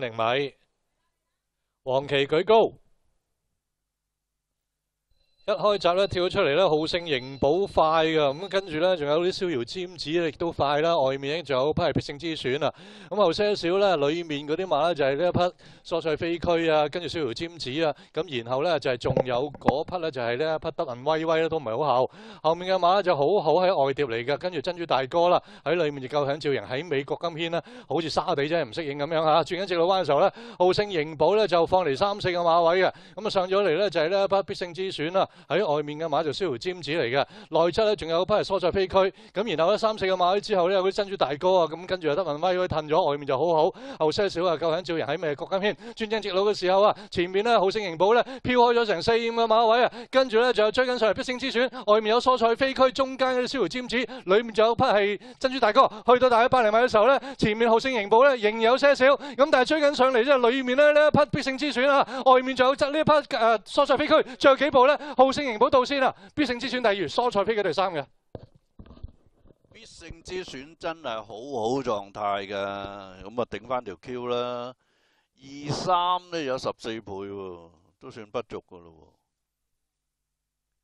零米，黄旗举高。一開闸咧，跳咗出嚟咧，好勝迎宝快噶，咁跟住咧，仲有啲逍遙尖子亦都快啦。外面咧，仲有匹必勝之選啊。咁後些少咧，裏面嗰啲馬咧就係呢一匹蔬菜飛驅啊，跟住逍遙尖子啊，咁然後咧就係仲有嗰匹咧就係呢一匹德银威威咧，都唔係好厚。後面嘅馬咧就好好喺外碟嚟噶，跟住珍珠大哥啦，喺裏面就夠响照人喺美國金轩咧好似沙地真係唔適應咁樣吓，轉緊直路彎嘅時候咧，好勝迎宝咧就放嚟三四個馬位嘅，咁啊上咗嚟咧就係呢一匹必勝之選啦。喺外面嘅马就燒糊尖子嚟嘅，內側咧仲有一匹系蔬菜飛區，咁然後咧三四個马位之後咧有啲珍珠大哥啊，咁跟住又得文威佢褪咗，外面就好好，後些少啊究竟照人喺咩国金軒專精直路嘅時候啊，前面咧好胜盈部咧飘開咗成四五个马位啊，跟住咧仲有追緊上嚟必勝之選，外面有蔬菜飛區，中間嗰啲燒糊尖子，裏面仲有匹係珍珠大哥，去到大概百零米嘅時候咧，前面好胜盈部咧仍有些少，咁但係追緊上嚟即系裏面咧呢一匹必勝之選啊，外面仲有呢一匹诶蔬菜飛區，仲有幾步咧。好胜盈宝到先啦，必胜之选第二，蔬菜批佢第三嘅。必胜之选真系好好状态噶，咁啊顶翻条 Q 啦，二三咧有十四倍，都算不俗噶咯。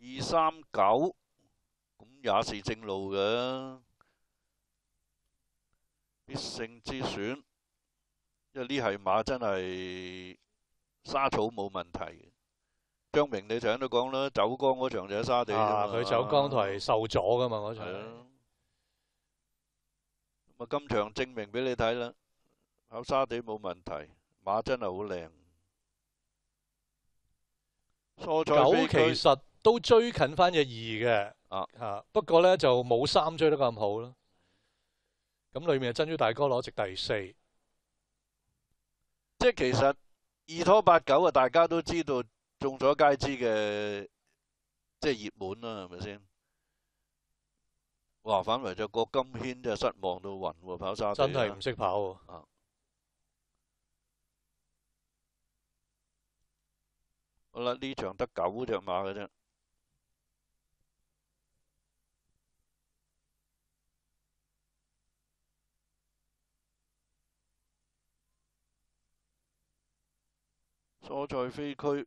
二三九咁也是正路嘅，必胜之选，因为呢系马真系沙草冇问题嘅。张明，你头先都讲啦，走江嗰场就喺沙地。啊，佢走江台受阻噶嘛，嗰场。啊，今场证明俾你睇啦，跑沙地冇问题，马真系好靓。九其实都追近翻只二嘅。啊，吓，不过咧就冇三追得咁好啦。咁里面珍珠大哥攞直第四，即系其实二拖八九啊，大家都知道。眾所皆知嘅即系熱門啦，係咪先？哇！反為就郭金圈就失望到晕喎，跑沙真係唔識跑喎。好啦，呢場得九只馬嘅啫，所在飛區。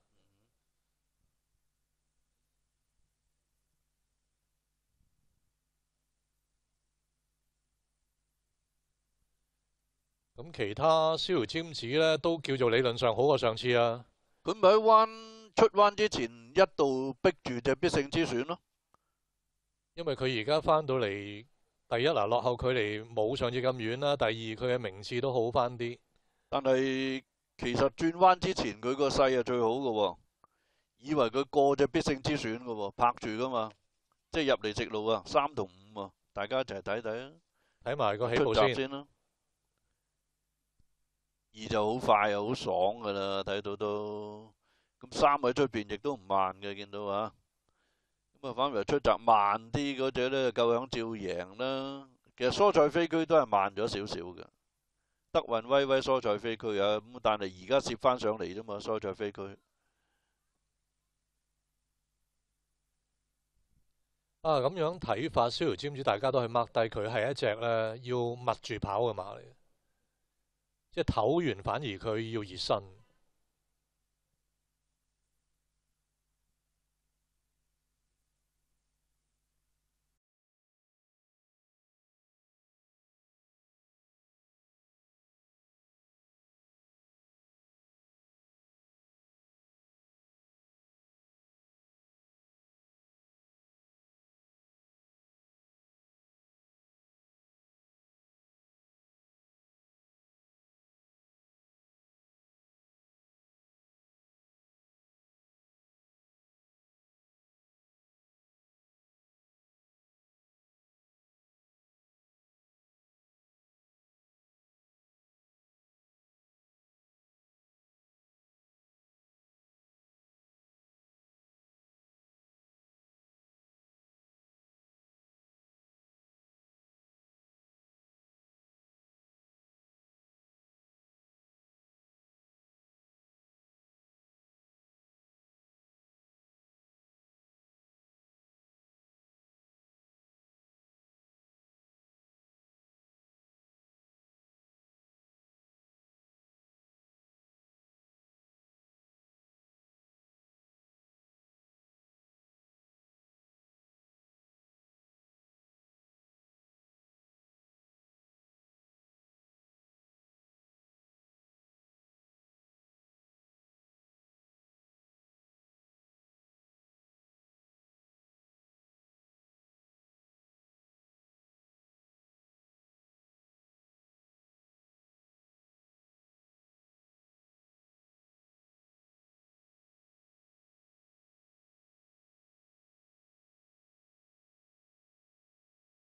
咁其他逍遥尖子咧都叫做理论上好过上次啊！佢咪喺弯出弯之前一度逼住只必胜之选咯，因为佢而家翻到嚟，第一嗱落后距离冇上次咁远啦，第二佢嘅名次都好翻啲。但系其实转弯之前佢个势系最好嘅，以为佢过只必胜之选嘅，拍住噶嘛，即系入嚟直路啊，三同五啊，大家一齐睇睇啊，睇埋个起步先啦。二就好快又好爽噶啦，睇到都咁三喺出边亦都唔慢嘅，见到啊咁啊，反而出闸慢啲嗰只咧，够响照赢啦。其实蔬菜飞区都系慢咗少少嘅，德运威威蔬菜飞区啊咁，但系而家摄翻上嚟啫嘛，蔬菜飞区。啊咁样睇法，萧知唔知大家都去 mark 低佢系一只咧要密住跑嘅马嚟。即系唞完，反而佢要热身。